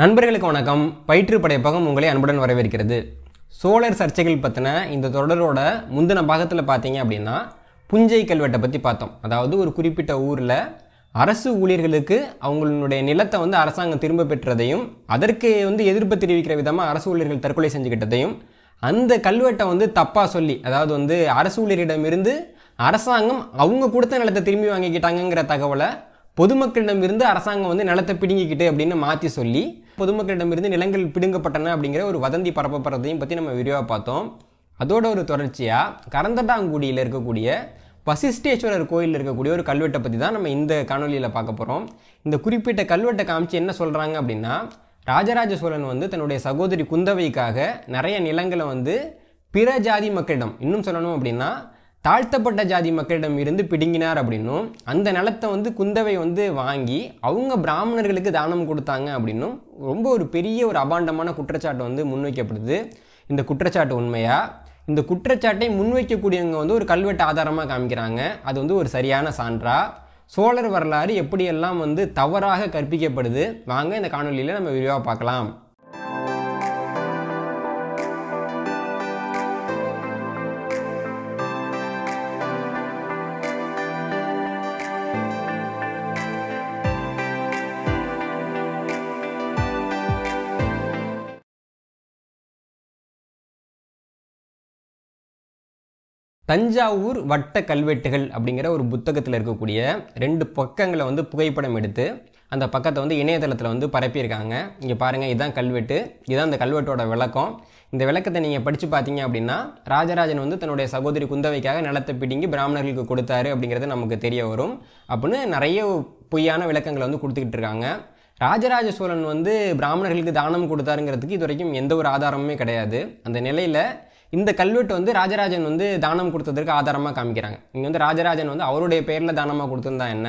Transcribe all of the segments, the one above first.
நண்பர்களுக்கு வணக்கம் பயிற்று படைப்பகம் உங்களை அன்புடன் வரவேற்கிறது சோழர் சர்ச்சைகள் பற்றின இந்த தொடரோட முந்தின பாகத்தில் பார்த்தீங்க அப்படின்னா புஞ்சை கல்வெட்டை பற்றி பார்த்தோம் அதாவது ஒரு குறிப்பிட்ட ஊரில் அரசு ஊழியர்களுக்கு அவங்களுடைய நிலத்தை வந்து அரசாங்கம் திரும்ப பெற்றதையும் அதற்கு வந்து எதிர்ப்பு தெரிவிக்கிற விதமாக அரசு ஊழியர்கள் தற்கொலை செஞ்சுக்கிட்டதையும் அந்த கல்வெட்டை வந்து தப்பாக சொல்லி அதாவது வந்து அரசு ஊழியரிடமிருந்து அரசாங்கம் அவங்க கொடுத்த நிலத்தை திரும்பி வாங்கிக்கிட்டாங்கங்கிற தகவலை பொதுமக்களிடமிருந்து அரசாங்கம் வந்து நிலத்தை பிடுங்கிக்கிட்டு அப்படின்னு மாற்றி சொல்லி பொதுமக்களிடமிருந்து நிலங்கள் பிடுங்கப்பட்டன அப்படிங்கிற ஒரு வதந்தி பரப்பப்படுறதையும் பற்றி நம்ம விரிவாக பார்த்தோம் அதோட ஒரு தொடர்ச்சியாக கரந்தட்டாங்குடியில் இருக்கக்கூடிய வசிஷ்டேஸ்வரர் கோயிலில் இருக்கக்கூடிய ஒரு கல்வெட்டை பற்றி தான் நம்ம இந்த காணொலியில் பார்க்க போகிறோம் இந்த குறிப்பிட்ட கல்வெட்டை காமிச்சு என்ன சொல்கிறாங்க அப்படின்னா ராஜராஜ சோழன் வந்து தன்னுடைய சகோதரி குந்தவைக்காக நிறைய நிலங்களை வந்து பிற ஜாதி மக்களிடம் இன்னும் சொல்லணும் அப்படின்னா தாழ்த்தப்பட்ட ஜாதி மக்களிடம் இருந்து பிடுங்கினார் அப்படின்னும் அந்த நிலத்தை வந்து குந்தவை வந்து வாங்கி அவங்க பிராமணர்களுக்கு தானம் கொடுத்தாங்க அப்படின்னும் ரொம்ப ஒரு பெரிய ஒரு அபாண்டமான குற்றச்சாட்டு வந்து முன்வைக்கப்படுது இந்த குற்றச்சாட்டு உண்மையா இந்த குற்றச்சாட்டை முன்வைக்கக்கூடியவங்க வந்து ஒரு கல்வெட்டு ஆதாரமாக காமிக்கிறாங்க அது வந்து ஒரு சரியான சான்றா சோழர் வரலாறு எப்படியெல்லாம் வந்து தவறாக கற்பிக்கப்படுது வாங்க இந்த காணொலியில் நம்ம விரிவாக பார்க்கலாம் தஞ்சாவூர் வட்ட கல்வெட்டுகள் அப்படிங்கிற ஒரு புத்தகத்தில் இருக்கக்கூடிய ரெண்டு பக்கங்களை வந்து புகைப்படம் எடுத்து அந்த பக்கத்தை வந்து இணையதளத்தில் வந்து பரப்பியிருக்காங்க இங்கே பாருங்கள் இதுதான் கல்வெட்டு இதுதான் அந்த கல்வெட்டோட விளக்கம் இந்த விளக்கத்தை நீங்கள் படித்து பார்த்தீங்க அப்படின்னா ராஜராஜன் வந்து தன்னுடைய சகோதரி குந்தவைக்காக நிலத்தை பிடிங்கி பிராமணர்களுக்கு கொடுத்தாரு அப்படிங்கிறது நமக்கு தெரிய வரும் அப்படின்னு நிறைய பொய்யான விளக்கங்களை வந்து கொடுத்துக்கிட்டு இருக்காங்க ராஜராஜ சோழன் வந்து பிராமணர்களுக்கு தானம் கொடுத்தாருங்கிறதுக்கு இது வரைக்கும் எந்த ஒரு ஆதாரமுமே கிடையாது அந்த நிலையில் இந்த கல்வெட்டு வந்து ராஜராஜன் வந்து தானம் கொடுத்ததற்கு ஆதாரமாக காமிக்கிறாங்க இங்கே வந்து ராஜராஜன் வந்து அவருடைய பேரில் தானமாக கொடுத்துருந்தா என்ன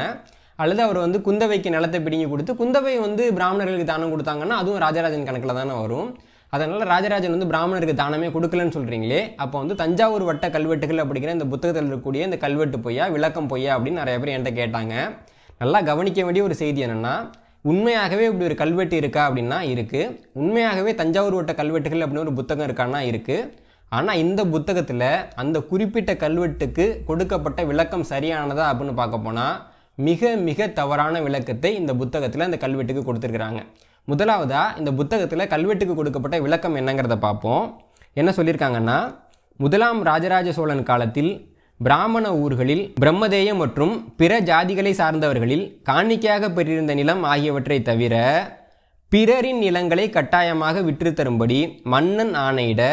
அல்லது அவர் வந்து குந்தவைக்கு நிலத்தை பிடிங்கி கொடுத்து குந்தவை வந்து பிராமணர்களுக்கு தானம் கொடுத்தாங்கன்னா அதுவும் ராஜராஜன் கணக்கில் தானே வரும் அதனால் ராஜராஜன் வந்து பிராமணருக்கு தானமே கொடுக்கலன்னு சொல்கிறீங்களே அப்போ வந்து தஞ்சாவூர் வட்ட கல்வெட்டுகள் அப்படிங்கிற இந்த புத்தகத்தில் இருக்கக்கூடிய இந்த கல்வெட்டு பொய்யா விளக்கம் பொய்யா அப்படின்னு நிறைய பேர் என்கிட்ட கேட்டாங்க நல்லா கவனிக்க வேண்டிய ஒரு செய்தி என்னென்னா உண்மையாகவே இப்படி ஒரு கல்வெட்டு இருக்கா அப்படின்னா இருக்குது உண்மையாகவே தஞ்சாவூர் வட்ட கல்வெட்டுகள் அப்படின்னு ஒரு புத்தகம் இருக்கான்னா இருக்குது ஆனால் இந்த புத்தகத்தில் அந்த குறிப்பிட்ட கல்வெட்டுக்கு கொடுக்கப்பட்ட விளக்கம் சரியானதா அப்படின்னு பார்க்க போனால் மிக மிக தவறான விளக்கத்தை இந்த புத்தகத்தில் அந்த கல்வெட்டுக்கு கொடுத்துருக்குறாங்க முதலாவதாக இந்த புத்தகத்தில் கல்வெட்டுக்கு கொடுக்கப்பட்ட விளக்கம் என்னங்கிறத பார்ப்போம் என்ன சொல்லியிருக்காங்கன்னா முதலாம் ராஜராஜ சோழன் காலத்தில் பிராமண ஊர்களில் பிரம்மதேய மற்றும் பிற ஜாதிகளை சார்ந்தவர்களில் காணிக்கையாக பெற்றிருந்த நிலம் ஆகியவற்றை தவிர பிறரின் நிலங்களை கட்டாயமாக விற்று தரும்படி மன்னன் ஆணையிட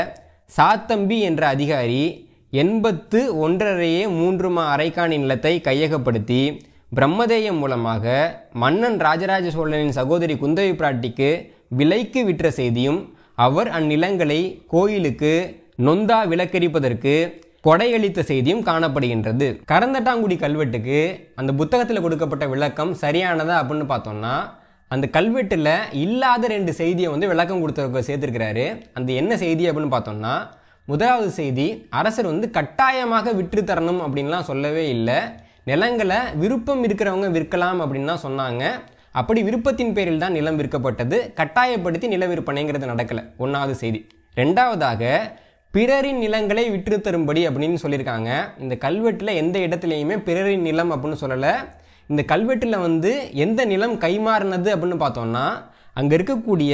சாத்தம்பி என்ற அதிகாரி எண்பத்து ஒன்றரையே மூன்று மா அரைக்காணி நிலத்தை கையகப்படுத்தி பிரம்மதேயம் மூலமாக மன்னன் ராஜராஜ சோழனின் சகோதரி குந்தவி பிராட்டிக்கு விலைக்கு விற்ற செய்தியும் அவர் அந்நிலங்களை கோயிலுக்கு நொந்தா விலக்கரிப்பதற்கு கொடையளித்த செய்தியும் காணப்படுகின்றது கரந்தட்டாங்குடி கல்வெட்டுக்கு அந்த புத்தகத்தில் கொடுக்கப்பட்ட விளக்கம் சரியானதா அப்படின்னு பார்த்தோம்னா அந்த கல்வெட்டில் இல்லாத ரெண்டு செய்தியை வந்து விளக்கம் கொடுத்த சேர்த்துருக்கிறாரு அந்த என்ன செய்தி அப்படின்னு பார்த்தோம்னா முதலாவது செய்தி அரசர் வந்து கட்டாயமாக விற்று தரணும் அப்படின்லாம் சொல்லவே இல்லை நிலங்களை விருப்பம் இருக்கிறவங்க விற்கலாம் அப்படின்லாம் சொன்னாங்க அப்படி விருப்பத்தின் பேரில் தான் நிலம் விற்கப்பட்டது கட்டாயப்படுத்தி நில விற்பனைங்கிறது நடக்கலை ஒன்றாவது செய்தி ரெண்டாவதாக பிறரின் நிலங்களை விற்று தரும்படி அப்படின்னு சொல்லியிருக்காங்க இந்த கல்வெட்டில் எந்த இடத்துலையுமே பிறரின் நிலம் அப்படின்னு சொல்லலை இந்த கல்வெட்டில் வந்து எந்த நிலம் கைமாறினது அப்படின்னு பார்த்தோம்னா அங்கே இருக்கக்கூடிய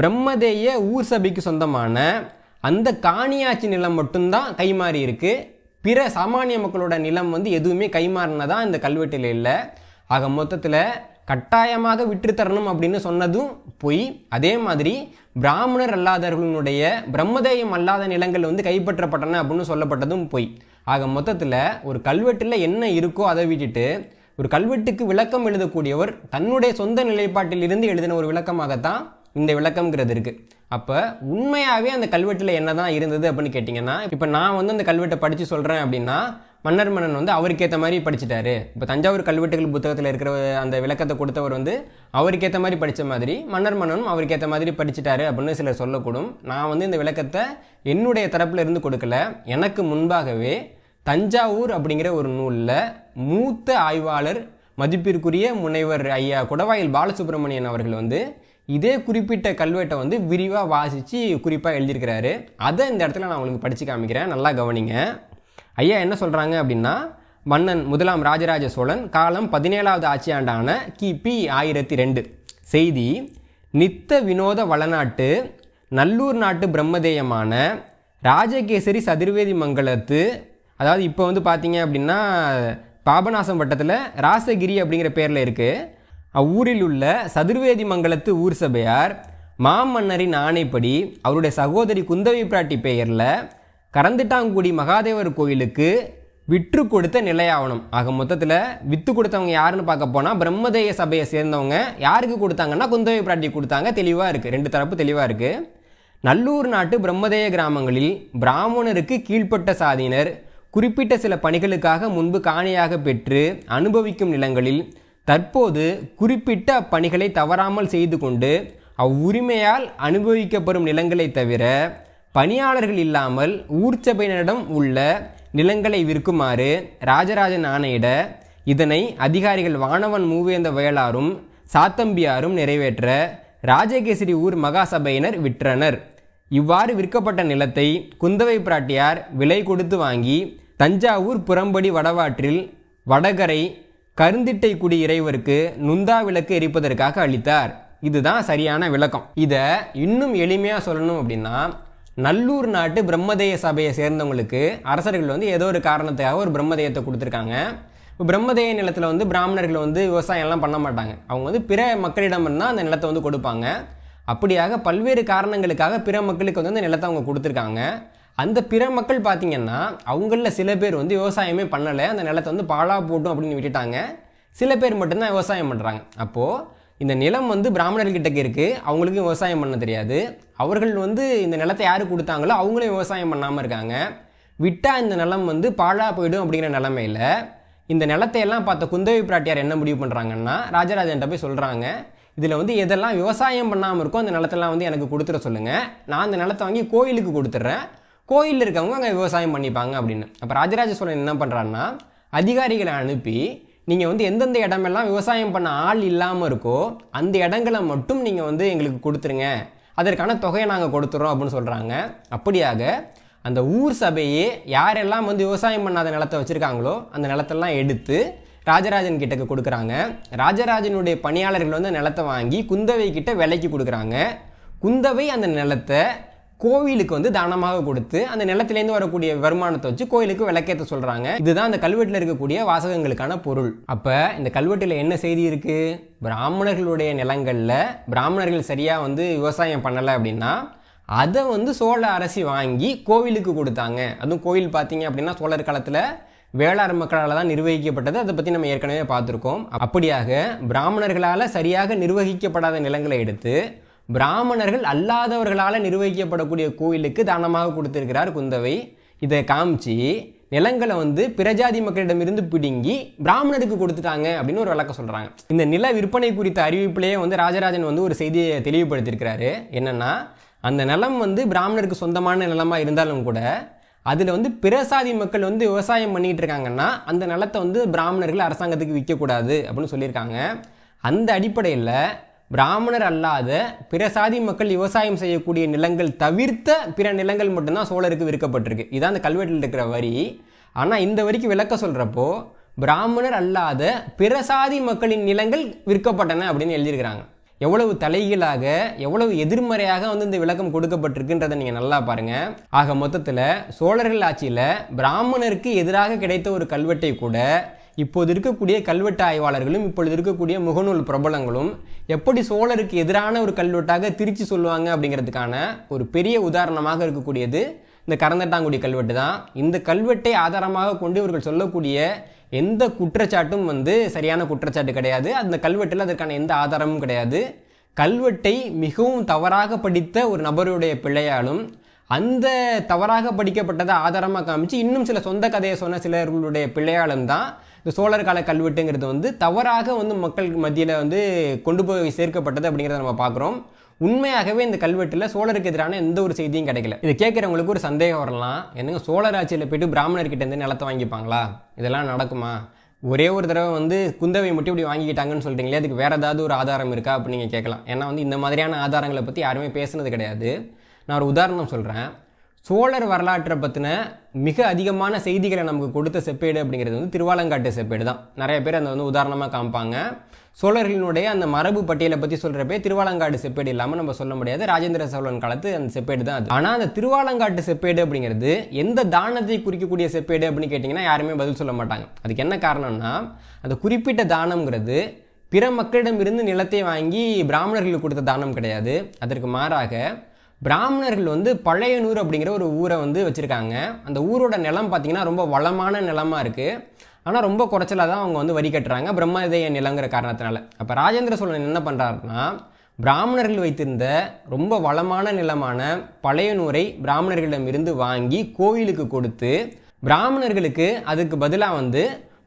பிரம்மதேய ஊர் சபைக்கு சொந்தமான அந்த காணியாட்சி நிலம் மட்டும்தான் கைமாறி இருக்குது பிற சாமானிய மக்களோட நிலம் வந்து எதுவுமே கைமாறினதா இந்த கல்வெட்டில் இல்லை ஆக மொத்தத்தில் கட்டாயமாக விற்றுத்தரணும் அப்படின்னு சொன்னதும் பொய் அதே மாதிரி பிராமணர் அல்லாதவர்களுடைய பிரம்மதேயம் அல்லாத நிலங்கள் வந்து கைப்பற்றப்பட்டன அப்படின்னு சொல்லப்பட்டதும் பொய் ஆக மொத்தத்தில் ஒரு கல்வெட்டில் என்ன இருக்கோ அதை விட்டுட்டு ஒரு கல்வெட்டுக்கு விளக்கம் எழுதக்கூடியவர் தன்னுடைய சொந்த நிலைப்பாட்டில் இருந்து எழுதின ஒரு விளக்கமாகத்தான் இந்த விளக்கம்ங்கிறது இருக்குது அப்போ உண்மையாகவே அந்த கல்வெட்டில் என்ன தான் இருந்தது அப்படின்னு கேட்டிங்கன்னா இப்போ நான் வந்து அந்த கல்வெட்டை படித்து சொல்கிறேன் அப்படின்னா மன்னர் மன்னன் வந்து அவருக்கேற்ற மாதிரி படிச்சுட்டாரு இப்போ தஞ்சாவூர் கல்வெட்டுகள் புத்தகத்தில் இருக்கிற அந்த விளக்கத்தை கொடுத்தவர் வந்து அவருக்கேற்ற மாதிரி படித்த மாதிரி மன்னர் மன்னனும் அவருக்கேற்ற மாதிரி படிச்சுட்டாரு அப்படின்னு சிலர் சொல்லக்கூடும் நான் வந்து இந்த விளக்கத்தை என்னுடைய தரப்பில் இருந்து கொடுக்கல எனக்கு முன்பாகவே தஞ்சாவூர் அப்படிங்கிற ஒரு நூலில் மூத்த ஆய்வாளர் மதிப்பிற்குரிய முனைவர் ஐயா குடவாயில் பாலசுப்ரமணியன் அவர்கள் வந்து இதே குறிப்பிட்ட கல்வெட்டை வந்து விரிவாக வாசித்து குறிப்பாக எழுதியிருக்கிறாரு அதை இந்த இடத்துல நான் உங்களுக்கு படித்து காமிக்கிறேன் நல்லா கவனிங்க ஐயா என்ன சொல்கிறாங்க அப்படின்னா மன்னன் முதலாம் ராஜராஜ சோழன் காலம் பதினேழாவது ஆட்சியாண்டான கிபி ஆயிரத்தி ரெண்டு செய்தி நித்த வினோத வளநாட்டு நல்லூர் நாட்டு பிரம்மதேயமான ராஜகேசரி சதுர்வேதி மங்கலத்து அதாவது இப்போ வந்து பார்த்தீங்க அப்படின்னா பாபநாசம் வட்டத்தில் ராசகிரி அப்படிங்கிற பேரில் இருக்குது அவ்வூரில் உள்ள சதுர்வேதி மங்கலத்து ஊர் சபையார் மாமன்னரின் ஆணைப்படி அவருடைய சகோதரி குந்தவி பிராட்டி பெயரில் கரந்துட்டாங்குடி மகாதேவர் கோயிலுக்கு விற்று கொடுத்த நிலையாவணம் ஆக மொத்தத்தில் விற்று கொடுத்தவங்க யாருன்னு பார்க்க போனால் பிரம்மதேய சபையை சேர்ந்தவங்க யாருக்கு கொடுத்தாங்கன்னா குந்தவை பிராட்டி கொடுத்தாங்க தெளிவாக இருக்குது ரெண்டு தரப்பு தெளிவாக இருக்குது நல்லூர் நாட்டு பிரம்மதேய கிராமங்களில் பிராமணருக்கு கீழ்ப்பட்ட சாதியினர் குறிப்பிட்ட சில பணிகளுக்காக முன்பு காணியாக பெற்று அனுபவிக்கும் நிலங்களில் தற்போது குறிப்பிட்ட அப்பணிகளை தவறாமல் செய்து கொண்டு அவ்வுரிமையால் அனுபவிக்கப்படும் நிலங்களை தவிர பணியாளர்கள் இல்லாமல் ஊர்ச்சபையினரிடம் உள்ள நிலங்களை விற்குமாறு ராஜராஜன் ஆணையிட இதனை அதிகாரிகள் வானவன் மூவேந்த வயலாரும் சாத்தம்பியாரும் நிறைவேற்ற ராஜகேசரி ஊர் மகாசபையினர் விற்றனர் இவ்வாறு விற்கப்பட்ட நிலத்தை குந்தவை பிராட்டியார் விலை கொடுத்து வாங்கி தஞ்சாவூர் புறம்படி வடவாற்றில் வடகரை கருந்திட்டை குடி இறைவருக்கு நுந்தா விளக்கு எரிப்பதற்காக அளித்தார் இதுதான் சரியான விளக்கம் இதை இன்னும் எளிமையாக சொல்லணும் அப்படின்னா நல்லூர் நாட்டு பிரம்மதேய சபையை சேர்ந்தவங்களுக்கு அரசர்கள் வந்து ஏதோ ஒரு காரணத்துக்காக ஒரு பிரம்மதேயத்தை கொடுத்துருக்காங்க பிரம்மதேய நிலத்தில் வந்து பிராமணர்கள் வந்து விவசாயம்லாம் பண்ண மாட்டாங்க அவங்க வந்து பிற மக்களிடம் இருந்தால் அந்த நிலத்தை வந்து கொடுப்பாங்க அப்படியாக பல்வேறு காரணங்களுக்காக பிற மக்களுக்கு வந்து அந்த நிலத்தை அவங்க கொடுத்துருக்காங்க அந்த பிற மக்கள் பார்த்திங்கன்னா அவங்களில் சில பேர் வந்து விவசாயமே பண்ணலை அந்த நிலத்தை வந்து பாலாக போட்டும் அப்படின்னு விட்டுட்டாங்க சில பேர் மட்டும்தான் விவசாயம் பண்ணுறாங்க அப்போது இந்த நிலம் வந்து பிராமணர்கிட்டக்கு இருக்குது அவங்களுக்கும் விவசாயம் பண்ண தெரியாது அவர்கள் வந்து இந்த நிலத்தை யார் கொடுத்தாங்களோ அவங்களும் விவசாயம் பண்ணாமல் இருக்காங்க விட்டால் இந்த நிலம் வந்து பாழாக போயிடும் அப்படிங்கிற நிலமையில் இந்த நிலத்தையெல்லாம் பார்த்த குந்தவி பிராட்டியார் என்ன முடிவு பண்ணுறாங்கன்னா ராஜராஜன்ட்ட போய் சொல்கிறாங்க இதில் வந்து எதெல்லாம் விவசாயம் பண்ணாமல் இருக்கோ அந்த நிலத்தெல்லாம் வந்து எனக்கு கொடுத்துட சொல்லுங்கள் நான் அந்த நிலத்தை வாங்கி கோயிலுக்கு கொடுத்துட்றேன் கோயிலில் இருக்கவங்க அங்கே விவசாயம் பண்ணிப்பாங்க அப்படின்னு அப்போ ராஜராஜ சோழன் என்ன பண்ணுறாருன்னா அதிகாரிகளை அனுப்பி நீங்கள் வந்து எந்தெந்த இடமெல்லாம் விவசாயம் பண்ண ஆள் இல்லாமல் இருக்கோ அந்த இடங்களை மட்டும் நீங்கள் வந்து எங்களுக்கு கொடுத்துருங்க அதற்கான தொகையை நாங்கள் கொடுத்துறோம் அப்படின்னு சொல்கிறாங்க அப்படியாக அந்த ஊர் சபையே யாரெல்லாம் வந்து விவசாயம் பண்ணாத நிலத்தை வச்சுருக்காங்களோ அந்த நிலத்தெல்லாம் எடுத்து ராஜராஜன் கிட்டக்கு கொடுக்குறாங்க ராஜராஜனுடைய பணியாளர்கள் வந்து நிலத்தை வாங்கி குந்தவை கிட்ட விலைக்கு கொடுக்குறாங்க குந்தவை அந்த நிலத்தை கோவிலுக்கு வந்து தானமாக கொடுத்து அந்த நிலத்திலேருந்து வரக்கூடிய வருமானத்தை வச்சு கோயிலுக்கு விளக்கேற்ற சொல்கிறாங்க இதுதான் அந்த கல்வெட்டில் இருக்கக்கூடிய வாசகங்களுக்கான பொருள் அப்போ இந்த கல்வெட்டில் என்ன செய்தி இருக்குது பிராமணர்களுடைய நிலங்களில் பிராமணர்கள் சரியாக வந்து விவசாயம் பண்ணலை அப்படின்னா அதை வந்து சோழ அரசி வாங்கி கோவிலுக்கு கொடுத்தாங்க அதுவும் கோவில் பார்த்தீங்க அப்படின்னா சோழர் காலத்தில் வேளாண் மக்களால் தான் நிர்வகிக்கப்பட்டது அதை பற்றி நம்ம ஏற்கனவே பார்த்துருக்கோம் அப்படியாக பிராமணர்களால் சரியாக நிர்வகிக்கப்படாத நிலங்களை எடுத்து பிராமணர்கள் அல்லாதவர்களால் நிர்வகிக்கப்படக்கூடிய கோயிலுக்கு தானமாக கொடுத்திருக்கிறார் குந்தவை இதை காமிச்சு நிலங்களை வந்து பிரஜாதி மக்களிடமிருந்து பிடுங்கி பிராமணருக்கு கொடுத்துட்டாங்க அப்படின்னு ஒரு விளக்கம் சொல்கிறாங்க இந்த நில விற்பனை குறித்த அறிவிப்பிலேயே வந்து ராஜராஜன் வந்து ஒரு செய்தியை தெளிவுபடுத்தியிருக்கிறாரு என்னென்னா அந்த நிலம் வந்து பிராமணருக்கு சொந்தமான நிலமாக இருந்தாலும் கூட அதில் வந்து பிரசாதி மக்கள் வந்து விவசாயம் பண்ணிகிட்டு இருக்காங்கன்னா அந்த நிலத்தை வந்து பிராமணர்கள் அரசாங்கத்துக்கு விற்கக்கூடாது அப்படின்னு சொல்லியிருக்காங்க அந்த அடிப்படையில் பிராமணர் அல்லாத பிற சாதி மக்கள் விவசாயம் செய்யக்கூடிய நிலங்கள் தவிர்த்த பிற நிலங்கள் மட்டும்தான் சோழருக்கு விற்கப்பட்டிருக்கு இதான் அந்த கல்வெட்டில் இருக்கிற வரி ஆனால் இந்த வரிக்கு விளக்க சொல்கிறப்போ பிராமணர் அல்லாத பிற சாதி மக்களின் நிலங்கள் விற்கப்பட்டன அப்படின்னு எழுதியிருக்கிறாங்க எவ்வளவு தலைகீழாக எவ்வளவு எதிர்மறையாக வந்து இந்த விளக்கம் கொடுக்கப்பட்டிருக்குன்றதை நீங்கள் நல்லா பாருங்கள் ஆக மொத்தத்தில் சோழர்கள் ஆட்சியில் பிராமணருக்கு எதிராக கிடைத்த ஒரு கல்வெட்டை கூட இப்போது இருக்கக்கூடிய கல்வெட்டு ஆய்வாளர்களும் இப்பொழுது இருக்கக்கூடிய முகநூல் பிரபலங்களும் எப்படி சோழருக்கு எதிரான ஒரு கல்வெட்டாக திருச்சி சொல்லுவாங்க அப்படிங்கிறதுக்கான ஒரு பெரிய உதாரணமாக இருக்கக்கூடியது இந்த கரந்தட்டாங்குடி கல்வெட்டு தான் இந்த கல்வெட்டை ஆதாரமாக கொண்டு இவர்கள் சொல்லக்கூடிய எந்த குற்றச்சாட்டும் வந்து சரியான குற்றச்சாட்டு கிடையாது அந்த கல்வெட்டில் அதற்கான எந்த ஆதாரமும் கிடையாது கல்வெட்டை மிகவும் தவறாக படித்த ஒரு நபருடைய பிள்ளையாலும் அந்த தவறாக படிக்கப்பட்டதை ஆதாரமாக காமிச்சு இன்னும் சில சொந்த கதையை சொன்ன சிலர்களுடைய பிள்ளையாலும் தான் இந்த சோழர் கால கல்வெட்டுங்கிறது வந்து தவறாக வந்து மக்கள் மத்தியில் வந்து கொண்டு போய் சேர்க்கப்பட்டது அப்படிங்கிறத நம்ம பார்க்குறோம் உண்மையாகவே இந்த கல்வெட்டில் சோழருக்கு எதிரான எந்த ஒரு செய்தியும் கிடைக்கல இதை கேட்குறவங்களுக்கு ஒரு சந்தேகம் வரலாம் என்னங்க சோழர் ஆட்சியில் போயிட்டு பிராமணர்கிட்ட இருந்து நிலத்தை வாங்கிப்பாங்களா இதெல்லாம் நடக்குமா ஒரே ஒரு தடவை வந்து குந்தவை மட்டும் இப்படி வாங்கிக்கிட்டாங்கன்னு சொல்கிறீங்களே அதுக்கு வேறு ஏதாவது ஒரு ஆதாரம் இருக்கா அப்படின்னு நீங்கள் கேட்கலாம் ஏன்னா வந்து இந்த மாதிரியான ஆதாரங்களை பற்றி யாருமே பேசுனது கிடையாது நான் ஒரு உதாரணம் சொல்கிறேன் சோழர் வரலாற்றை பற்றின மிக அதிகமான செய்திகளை நமக்கு கொடுத்த செப்பேடு அப்படிங்கிறது வந்து திருவாலங்காட்டு செப்பேடு தான் நிறைய பேர் அதை வந்து உதாரணமாக காமிப்பாங்க சோழர்களினுடைய அந்த மரபு பட்டியலை பற்றி சொல்கிறப்பே திருவாலங்காடு செப்பேடு இல்லாமல் நம்ம சொல்ல முடியாது ராஜேந்திர சோழன் காலத்து அந்த செப்பேடு தான் அது ஆனால் அந்த திருவாலங்காட்டு செப்பேடு அப்படிங்கிறது எந்த தானத்தை குறிக்கக்கூடிய செப்பேடு அப்படின்னு கேட்டிங்கன்னா யாருமே பதில் சொல்ல மாட்டாங்க அதுக்கு என்ன காரணம்னா அந்த குறிப்பிட்ட தானம்ங்கிறது பிற மக்களிடமிருந்து நிலத்தை வாங்கி பிராமணர்களுக்கு கொடுத்த தானம் கிடையாது அதற்கு மாறாக பிராமணர்கள் வந்து பழையனூர் அப்படிங்கிற ஒரு ஊரை வந்து வச்சுருக்காங்க அந்த ஊரோட நிலம் பார்த்திங்கன்னா ரொம்ப வளமான நிலமாக இருக்குது ஆனால் ரொம்ப குறைச்சலாக தான் அவங்க வந்து வரி கட்டுறாங்க பிரம்மதேய நிலங்கிற காரணத்தினால அப்போ ராஜேந்திர சோழன் என்ன பண்ணுறாருன்னா பிராமணர்கள் வைத்திருந்த ரொம்ப வளமான நிலமான பழையனூரை பிராமணர்களிடமிருந்து வாங்கி கோவிலுக்கு கொடுத்து பிராமணர்களுக்கு அதுக்கு பதிலாக வந்து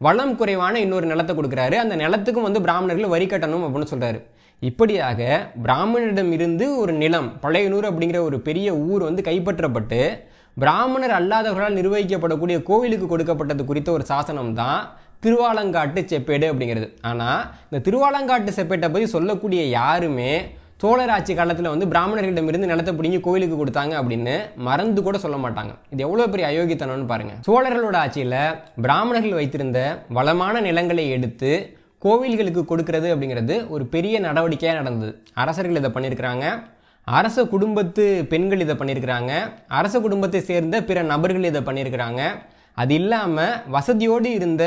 வளம் குறைவான இன்னொரு நிலத்தை கொடுக்குறாரு அந்த நிலத்துக்கும் வந்து பிராமணர்கள் வரி கட்டணும் அப்படின்னு சொல்கிறாரு இப்படியாக பிராமணரிடமிருந்து ஒரு நிலம் பழையனூர் அப்படிங்கிற ஒரு பெரிய ஊர் வந்து கைப்பற்றப்பட்டு பிராமணர் அல்லாதவர்களால் நிர்வகிக்கப்படக்கூடிய கோவிலுக்கு கொடுக்கப்பட்டது குறித்த ஒரு சாசனம் தான் திருவாலங்காட்டு செப்பேடு அப்படிங்கிறது ஆனால் இந்த திருவாலங்காட்டு செப்பேட்டை பற்றி சொல்லக்கூடிய யாருமே சோழர் ஆட்சி காலத்தில் வந்து பிராமணர்களிடமிருந்து நிலத்தை பிடிங்கி கோவிலுக்கு கொடுத்தாங்க அப்படின்னு மறந்து கூட சொல்ல மாட்டாங்க இது எவ்வளோ பெரிய அயோக்கியத்தனம்னு பாருங்கள் சோழர்களோட ஆட்சியில் பிராமணர்கள் வைத்திருந்த வளமான நிலங்களை எடுத்து கோவில்களுக்கு கொடுக்கறது அப்படிங்கிறது ஒரு பெரிய நடவடிக்கையாக நடந்தது அரசர்கள் இதை பண்ணியிருக்கிறாங்க அரச குடும்பத்து பெண்கள் இதை பண்ணியிருக்கிறாங்க அரச குடும்பத்தை சேர்ந்த பிற நபர்கள் இதை பண்ணியிருக்கிறாங்க அது இல்லாமல் வசதியோடு இருந்த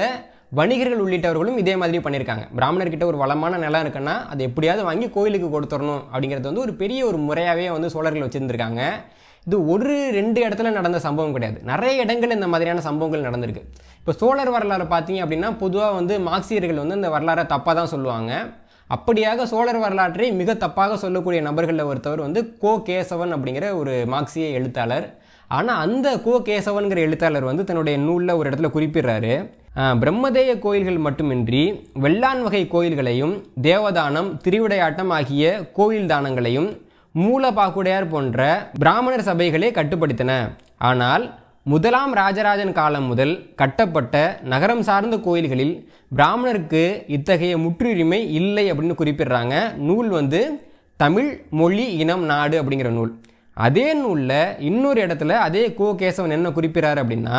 வணிகர்கள் உள்ளிட்டவர்களும் இதே மாதிரி பண்ணியிருக்காங்க பிராமணர்கிட்ட ஒரு வளமான நிலம் இருக்குன்னா அது எப்படியாவது வாங்கி கோயிலுக்கு கொடுத்துடணும் அப்படிங்கிறது வந்து ஒரு பெரிய ஒரு முறையாகவே வந்து சோழர்கள் வச்சுருந்துருக்காங்க இது ஒரு ரெண்டு இடத்துல நடந்த சம்பவம் கிடையாது நிறைய இடங்கள் இந்த மாதிரியான சம்பவங்கள் நடந்திருக்கு இப்போ சோழர் வரலாறு பார்த்தீங்க அப்படின்னா பொதுவாக வந்து மார்க்சியர்கள் வந்து இந்த வரலாறை தப்பாக தான் சொல்லுவாங்க அப்படியாக சோழர் வரலாற்றை மிக தப்பாக சொல்லக்கூடிய நபர்களில் ஒருத்தவர் வந்து கோ கேசவன் அப்படிங்கிற ஒரு மார்க்சிய எழுத்தாளர் ஆனால் அந்த கோ கேசவன்கிற எழுத்தாளர் வந்து தன்னுடைய நூலில் ஒரு இடத்துல குறிப்பிடுறாரு பிரம்மதேய கோயில்கள் மட்டுமின்றி வெள்ளான் வகை கோயில்களையும் தேவதானம் திருவிடையாட்டம் ஆகிய கோயில் தானங்களையும் மூலபாக்குடையார் போன்ற பிராமணர் சபைகளே கட்டுப்படுத்தின ஆனால் முதலாம் ராஜராஜன் காலம் முதல் கட்டப்பட்ட நகரம் சார்ந்த கோயில்களில் பிராமணருக்கு இத்தகைய முற்றுரிமை இல்லை அப்படின்னு குறிப்பிடுறாங்க நூல் வந்து தமிழ் மொழி இனம் நாடு அப்படிங்கிற நூல் அதே நூலில் இன்னொரு இடத்துல அதே கோ கேசவன் என்ன குறிப்பிட்றாரு அப்படின்னா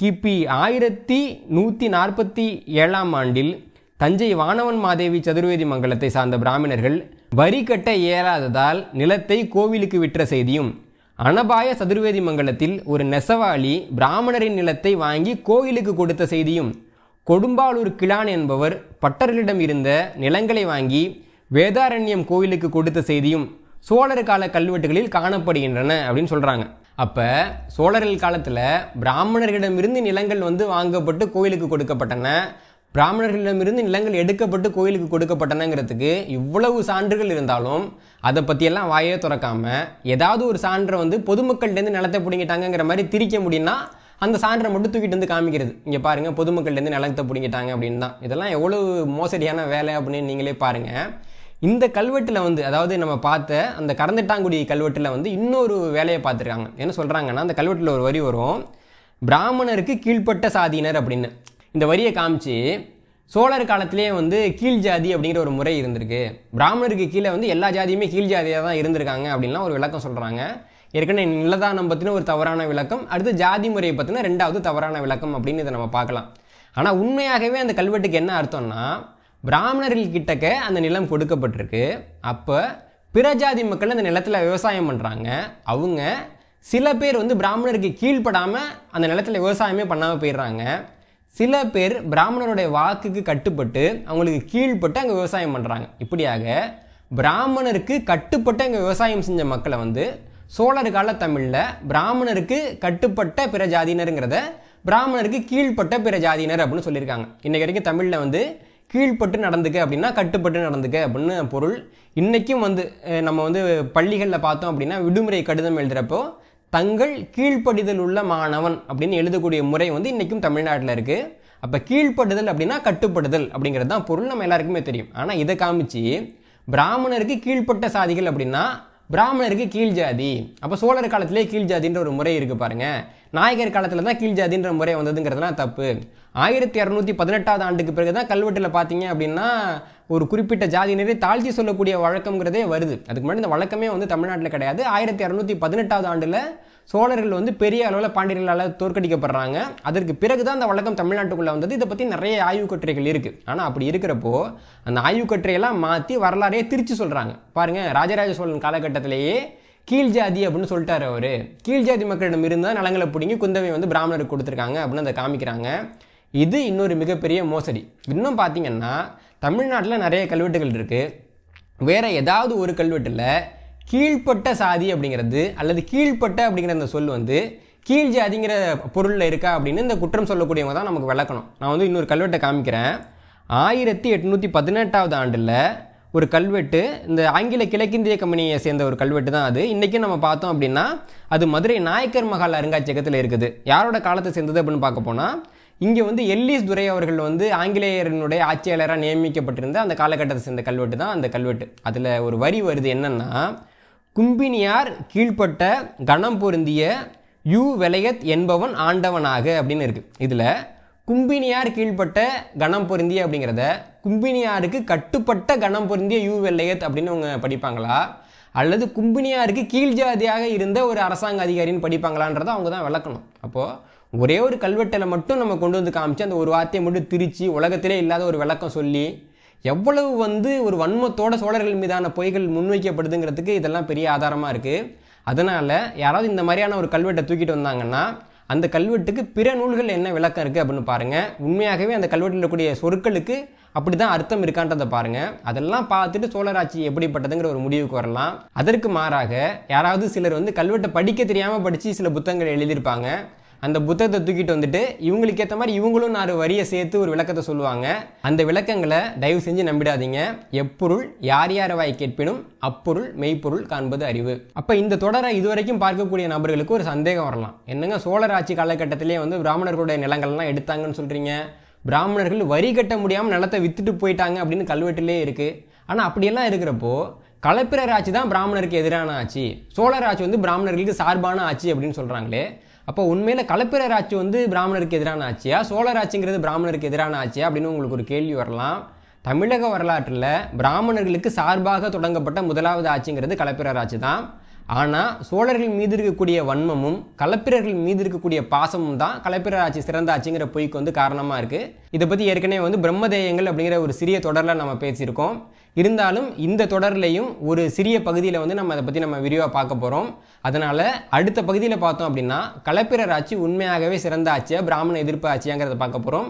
கிபி ஆயிரத்தி நூற்றி நாற்பத்தி ஏழாம் ஆண்டில் தஞ்சை வானவன் மாதேவி சதுர்வேதி மங்கலத்தை சார்ந்த பிராமணர்கள் வரி கட்ட இயலாததால் நிலத்தை கோவிலுக்கு விற்ற செய்தியும் அனபாய சதுர்வேதி மங்கலத்தில் ஒரு நெசவாளி பிராமணரின் நிலத்தை வாங்கி கோவிலுக்கு கொடுத்த செய்தியும் கொடும்பாலூர் கிழான் என்பவர் பட்டர்களிடம் இருந்த நிலங்களை வாங்கி வேதாரண்யம் கோவிலுக்கு கொடுத்த செய்தியும் சோழர் கால கல்வெட்டுகளில் காணப்படுகின்றன அப்படின்னு சொல்கிறாங்க அப்போ சோழர்கள் காலத்தில் பிராமணர்களிடமிருந்து நிலங்கள் வந்து வாங்கப்பட்டு கோவிலுக்கு கொடுக்கப்பட்டன பிராமணர்களிடமிருந்து நிலங்கள் எடுக்கப்பட்டு கோயிலுக்கு கொடுக்கப்பட்டனங்கிறதுக்கு இவ்வளவு சான்றுகள் இருந்தாலும் அதை பற்றியெல்லாம் வாயே திறக்காமல் ஏதாவது ஒரு சான்றை வந்து பொதுமக்கள்லேருந்து நிலத்தை பிடிங்கிட்டாங்கிற மாதிரி திரிக்க முடியும்னா அந்த சான்றை மட்டும் தூக்கிட்டு வந்து காமிக்கிறது இங்கே பாருங்கள் பொதுமக்கள்லேருந்து நிலத்தை பிடிங்கிட்டாங்க அப்படின்னு தான் இதெல்லாம் எவ்வளோ மோசடியான வேலை அப்படின்னு நீங்களே பாருங்கள் இந்த கல்வெட்டில் வந்து அதாவது நம்ம பார்த்த அந்த கறந்துட்டாங்குடி கல்வெட்டில் வந்து இன்னொரு வேலையை பார்த்துருக்காங்க என்ன சொல்கிறாங்கன்னா அந்த கல்வெட்டில் ஒரு வரி வரும் பிராமணருக்கு கீழ்ப்பட்ட சாதியினர் அப்படின்னு இந்த வரியை காமிச்சு சோழர் காலத்திலேயே வந்து கீழ் ஜாதி அப்படிங்கிற ஒரு முறை இருந்திருக்கு பிராமணருக்கு கீழே வந்து எல்லா ஜாதியுமே கீழ் ஜாதியாக தான் இருந்திருக்காங்க அப்படின்லாம் ஒரு விளக்கம் சொல்கிறாங்க ஏற்கனவே நிலதானம் பற்றின ஒரு தவறான விளக்கம் அடுத்து ஜாதி முறையை பற்றின ரெண்டாவது தவறான விளக்கம் அப்படின்னு இதை நம்ம பார்க்கலாம் ஆனால் உண்மையாகவே அந்த கல்வெட்டுக்கு என்ன அர்த்தம்னா பிராமணர்கள் கிட்டக்க அந்த நிலம் கொடுக்கப்பட்டிருக்கு அப்போ பிற ஜாதி மக்கள் அந்த நிலத்தில் விவசாயம் பண்ணுறாங்க அவங்க சில பேர் வந்து பிராமணருக்கு கீழ்ப்படாமல் அந்த நிலத்தில் விவசாயமே பண்ணாமல் போயிடுறாங்க சில பேர் பிராமணருடைய வாக்குக்கு கட்டுப்பட்டு அவங்களுக்கு கீழ்பட்டு அங்கே விவசாயம் பண்ணுறாங்க இப்படியாக பிராமணருக்கு கட்டுப்பட்டு அங்கே விவசாயம் செஞ்ச மக்களை வந்து சோழர் கால தமிழில் பிராமணருக்கு கட்டுப்பட்ட பிற ஜாதியினருங்கிறத பிராமணருக்கு கீழ்பட்ட பிற ஜாதியினர் அப்படின்னு சொல்லியிருக்காங்க இன்றைக்கி வரைக்கும் தமிழில் வந்து கீழ்பட்டு நடந்துக்க அப்படின்னா கட்டுப்பட்டு நடந்துக்க அப்படின்னு பொருள் இன்றைக்கும் வந்து நம்ம வந்து பள்ளிகளில் பார்த்தோம் அப்படின்னா விடுமுறை கடிதம் எழுதுகிறப்போ தங்கள் கீழ்ப்படிதல் உள்ள மாணவன் அப்படின்னு எழுதக்கூடிய முறை வந்து இன்றைக்கும் தமிழ்நாட்டில் இருக்குது அப்போ கீழ்ப்படுதல் அப்படின்னா கட்டுப்படுதல் அப்படிங்கிறது தான் பொருள் நம்ம எல்லாருக்குமே தெரியும் ஆனால் இதை காமிச்சு பிராமணருக்கு கீழ்ப்பட்ட சாதிகள் அப்படின்னா பிராமணருக்கு கீழ் ஜாதி அப்போ சோழர் காலத்திலே கீழ் ஜாதின்ற ஒரு முறை இருக்குது பாருங்க நாயகர் காலத்தில் தான் கீழ் ஜாதின்ற முறை வந்ததுங்கிறதுலாம் தப்பு ஆயிரத்தி இரநூத்தி பதினெட்டாவது ஆண்டுக்கு பிறகு தான் கல்வெட்டில் பார்த்தீங்க அப்படின்னா ஒரு குறிப்பிட்ட ஜாதியினரை தாழ்த்தி சொல்லக்கூடிய வழக்கங்கிறதே வருது அதுக்கு முன்னாடி இந்த வழக்கமே வந்து தமிழ்நாட்டில் கிடையாது ஆயிரத்தி இரநூத்தி பதினெட்டாவது ஆண்டில் சோழர்கள் வந்து பெரிய அளவில் பாண்டியர்களால் தோற்கடிக்கப்படுறாங்க அதற்கு பிறகு தான் அந்த வழக்கம் தமிழ்நாட்டுக்குள்ளே வந்தது இதை பற்றி நிறைய ஆய்வு கட்டுரைகள் இருக்குது ஆனால் அப்படி இருக்கிறப்போ அந்த ஆய்வு கட்டுரையெல்லாம் மாற்றி வரலாறையே திருச்சி சொல்கிறாங்க பாருங்கள் ராஜராஜ சோழன் காலகட்டத்திலேயே கீழ் ஜாதி அப்படின்னு சொல்லிட்டாரு அவர் கீழ் ஜாதி மக்களிடம் இருந்தால் நலங்களை பிடிங்கி குந்தவை வந்து பிராமணருக்கு கொடுத்துருக்காங்க அப்படின்னு அதை காமிக்கிறாங்க இது இன்னொரு மிகப்பெரிய மோசடி இன்னும் பார்த்தீங்கன்னா தமிழ்நாட்டில் நிறைய கல்வெட்டுகள் இருக்குது வேறு ஏதாவது ஒரு கல்வெட்டில் கீழ்ப்பட்ட சாதி அப்படிங்கிறது அல்லது கீழ்பட்ட அப்படிங்கிற அந்த சொல் வந்து கீழ் ஜாதிங்கிற பொருளில் இருக்கா அப்படின்னு இந்த குற்றம் சொல்லக்கூடியவங்க தான் நமக்கு விளக்கணும் நான் வந்து இன்னொரு கல்வெட்டை காமிக்கிறேன் ஆயிரத்தி எட்நூற்றி பதினெட்டாவது ஆண்டில் ஒரு கல்வெட்டு இந்த ஆங்கில கிழக்கிந்திய கம்பெனியை சேர்ந்த ஒரு கல்வெட்டு தான் அது இன்றைக்கும் நம்ம பார்த்தோம் அப்படின்னா அது மதுரை நாயக்கர் மகால் அருங்காட்சியகத்தில் இருக்குது யாரோட காலத்தை சேர்ந்தது அப்படின்னு பார்க்க போனால் இங்கே வந்து எல்லிஸ் துரை அவர்கள் வந்து ஆங்கிலேயரனுடைய ஆட்சியாளராக நியமிக்கப்பட்டிருந்த அந்த காலகட்டத்தை சேர்ந்த கல்வெட்டு தான் அந்த கல்வெட்டு அதில் ஒரு வரி வருது என்னென்னா கும்பினியார் கீழ்ப்பட்ட கணம் பொருந்திய யூ விலையத் என்பவன் ஆண்டவனாக அப்படின்னு இருக்குது இதில் கும்பினியார் கீழ்ப்பட்ட கணம் பொருந்திய அப்படிங்கிறத கும்பினியாருக்கு கட்டுப்பட்ட கணம் பொருந்திய யூ வெள்ளையத் அப்படின்னு அவங்க படிப்பாங்களா அல்லது கும்பினியாருக்கு கீழ் ஜாதியாக இருந்த ஒரு அரசாங்க அதிகாரின்னு படிப்பாங்களான்றதை அவங்க தான் விளக்கணும் அப்போது ஒரே ஒரு கல்வெட்டில் மட்டும் நம்ம கொண்டு வந்து காமிச்சு அந்த ஒரு வார்த்தையை மட்டும் திரித்து உலகத்திலே இல்லாத ஒரு விளக்கம் சொல்லி எவ்வளவு வந்து ஒரு வன்மத்தோட சோழர்கள் மீதான பொய்கள் முன்வைக்கப்படுதுங்கிறதுக்கு இதெல்லாம் பெரிய ஆதாரமாக இருக்குது அதனால் யாராவது இந்த மாதிரியான ஒரு கல்வெட்டை தூக்கிட்டு வந்தாங்கன்னா அந்த கல்வெட்டுக்கு பிற நூல்கள் என்ன விளக்கம் இருக்குது அப்படின்னு பாருங்கள் உண்மையாகவே அந்த கல்வெட்டில் இருக்கக்கூடிய சொற்களுக்கு அப்படி தான் அர்த்தம் இருக்கான்றதை பாருங்கள் அதெல்லாம் பார்த்துட்டு சோழராட்சி எப்படிப்பட்டதுங்கிற ஒரு முடிவுக்கு வரலாம் அதற்கு மாறாக யாராவது சிலர் வந்து கல்வெட்டை படிக்க தெரியாமல் படித்து சில புத்தகங்கள் எழுதியிருப்பாங்க அந்த புத்தகத்தை தூக்கிட்டு வந்துட்டு இவங்களுக்கு ஏற்ற மாதிரி இவங்களும் நாலு வரியை சேர்த்து ஒரு விளக்கத்தை சொல்லுவாங்க அந்த விளக்கங்களை தயவு செஞ்சு நம்பிடாதீங்க எப்பொருள் யார் யார் வாய் கேட்பினும் அப்பொருள் மெய்ப்பொருள் காண்பது அறிவு அப்போ இந்த தொடரை இதுவரைக்கும் பார்க்கக்கூடிய நபர்களுக்கு ஒரு சந்தேகம் வரலாம் என்னங்க சோழர் ஆட்சி காலகட்டத்திலே வந்து பிராமணர்களுடைய நிலங்கள்லாம் எடுத்தாங்கன்னு சொல்கிறீங்க பிராமணர்கள் வரி கட்ட முடியாமல் நிலத்தை வித்துட்டு போயிட்டாங்க அப்படின்னு கல்வெட்டிலே இருக்குது ஆனால் அப்படியெல்லாம் இருக்கிறப்போ கலப்பிரர் ஆட்சி தான் பிராமணருக்கு எதிரான ஆட்சி சோழர் ஆட்சி வந்து பிராமணர்களுக்கு சார்பான ஆட்சி அப்படின்னு சொல்கிறாங்களே அப்போ உண்மையில் கலப்பிரர் ஆட்சி வந்து பிராமணருக்கு எதிரான ஆட்சியா சோழர் ஆட்சிங்கிறது பிராமணருக்கு எதிரான ஆட்சியா அப்படின்னு உங்களுக்கு ஒரு கேள்வி வரலாம் தமிழக வரலாற்றில் பிராமணர்களுக்கு சார்பாக தொடங்கப்பட்ட முதலாவது ஆட்சிங்கிறது கலப்பிரர் ஆட்சி தான் ஆனால் சோழர்கள் மீது இருக்கக்கூடிய வன்மமும் கலப்பிரர்கள் மீது இருக்கக்கூடிய பாசமும் தான் கலப்பிரர் ஆட்சி சிறந்த ஆட்சிங்கிற பொய்க்கு வந்து காரணமாக இருக்குது இதை பற்றி ஏற்கனவே வந்து பிரம்மதேயங்கள் அப்படிங்கிற ஒரு சிறிய தொடரில் நம்ம பேசியிருக்கோம் இருந்தாலும் இந்த தொடர்லையும் ஒரு சிறிய பகுதியில் வந்து நம்ம அதை பற்றி நம்ம விரிவாக பார்க்க போகிறோம் அதனால் அடுத்த பகுதியில் பார்த்தோம் அப்படின்னா கலப்பிரர் ஆட்சி உண்மையாகவே சிறந்த ஆட்சியாக பிராமண எதிர்ப்பு ஆட்சியாங்கிறத பார்க்க போகிறோம்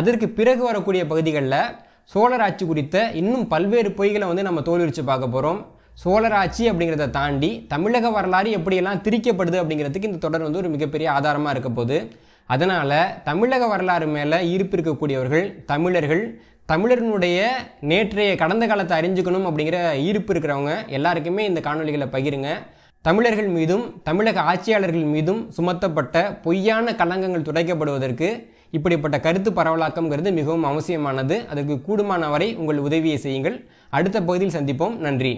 அதற்கு பிறகு வரக்கூடிய பகுதிகளில் சோழர் ஆட்சி குறித்த இன்னும் பல்வேறு பொய்களை வந்து நம்ம தோல்விச்சு பார்க்க போகிறோம் சோழர் ஆட்சி அப்படிங்கிறத தாண்டி தமிழக வரலாறு எப்படியெல்லாம் திரிக்கப்படுது அப்படிங்கிறதுக்கு இந்த தொடர் வந்து ஒரு மிகப்பெரிய ஆதாரமாக இருக்க போகுது அதனால் தமிழக வரலாறு மேலே ஈர்ப்பு இருக்கக்கூடியவர்கள் தமிழர்கள் தமிழர்களுடைய நேற்றைய கடந்த காலத்தை அறிஞ்சுக்கணும் அப்படிங்கிற ஈர்ப்பு இருக்கிறவங்க எல்லாருக்குமே இந்த காணொலிகளை பகிருங்க தமிழர்கள் மீதும் தமிழக ஆட்சியாளர்கள் மீதும் சுமத்தப்பட்ட பொய்யான களங்கங்கள் துடைக்கப்படுவதற்கு இப்படிப்பட்ட கருத்து பரவலாக்கம்ங்கிறது மிகவும் அவசியமானது அதற்கு கூடுமான வரை உங்கள் உதவியை செய்யுங்கள் அடுத்த பகுதியில் சந்திப்போம் நன்றி